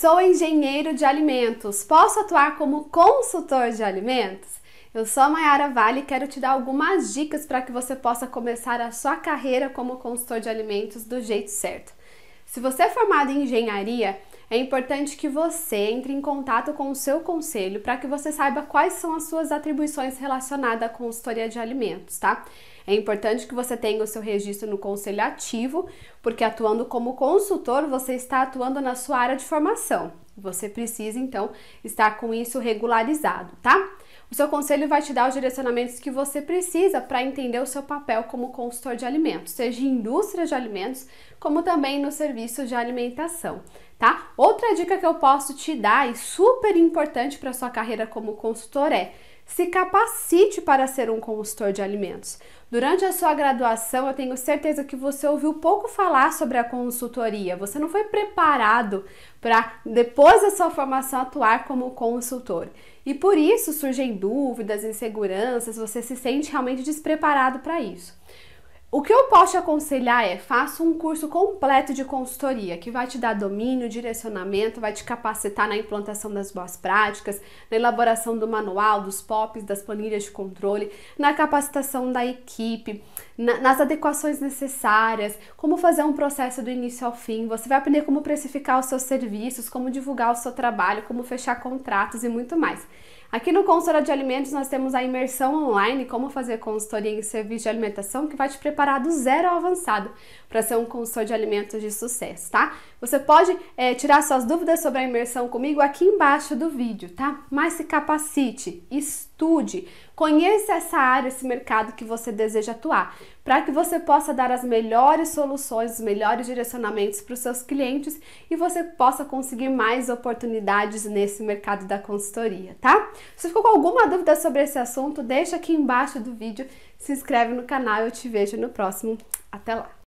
Sou engenheiro de alimentos. Posso atuar como consultor de alimentos? Eu sou a Mayara Vale e quero te dar algumas dicas para que você possa começar a sua carreira como consultor de alimentos do jeito certo. Se você é formado em engenharia, é importante que você entre em contato com o seu conselho para que você saiba quais são as suas atribuições relacionadas à consultoria de alimentos, tá? É importante que você tenha o seu registro no conselho ativo, porque atuando como consultor, você está atuando na sua área de formação. Você precisa então estar com isso regularizado, tá? O seu conselho vai te dar os direcionamentos que você precisa para entender o seu papel como consultor de alimentos, seja em indústria de alimentos, como também no serviço de alimentação, tá? Outra dica que eu posso te dar e super importante para sua carreira como consultor é se capacite para ser um consultor de alimentos. Durante a sua graduação, eu tenho certeza que você ouviu pouco falar sobre a consultoria. Você não foi preparado para, depois da sua formação, atuar como consultor. E por isso surgem dúvidas, inseguranças, você se sente realmente despreparado para isso. O que eu posso te aconselhar é faça um curso completo de consultoria que vai te dar domínio, direcionamento, vai te capacitar na implantação das boas práticas, na elaboração do manual, dos POPs, das planilhas de controle, na capacitação da equipe, na, nas adequações necessárias, como fazer um processo do início ao fim. Você vai aprender como precificar os seus serviços, como divulgar o seu trabalho, como fechar contratos e muito mais. Aqui no Consultora de Alimentos nós temos a imersão online, como fazer consultoria em serviço de alimentação, que vai te preparar do zero ao avançado para ser um consultor de alimentos de sucesso, tá? Você pode é, tirar suas dúvidas sobre a imersão comigo aqui embaixo do vídeo, tá? Mas se capacite, estude estude, conheça essa área, esse mercado que você deseja atuar, para que você possa dar as melhores soluções, os melhores direcionamentos para os seus clientes e você possa conseguir mais oportunidades nesse mercado da consultoria, tá? Se ficou com alguma dúvida sobre esse assunto, deixa aqui embaixo do vídeo, se inscreve no canal e eu te vejo no próximo. Até lá!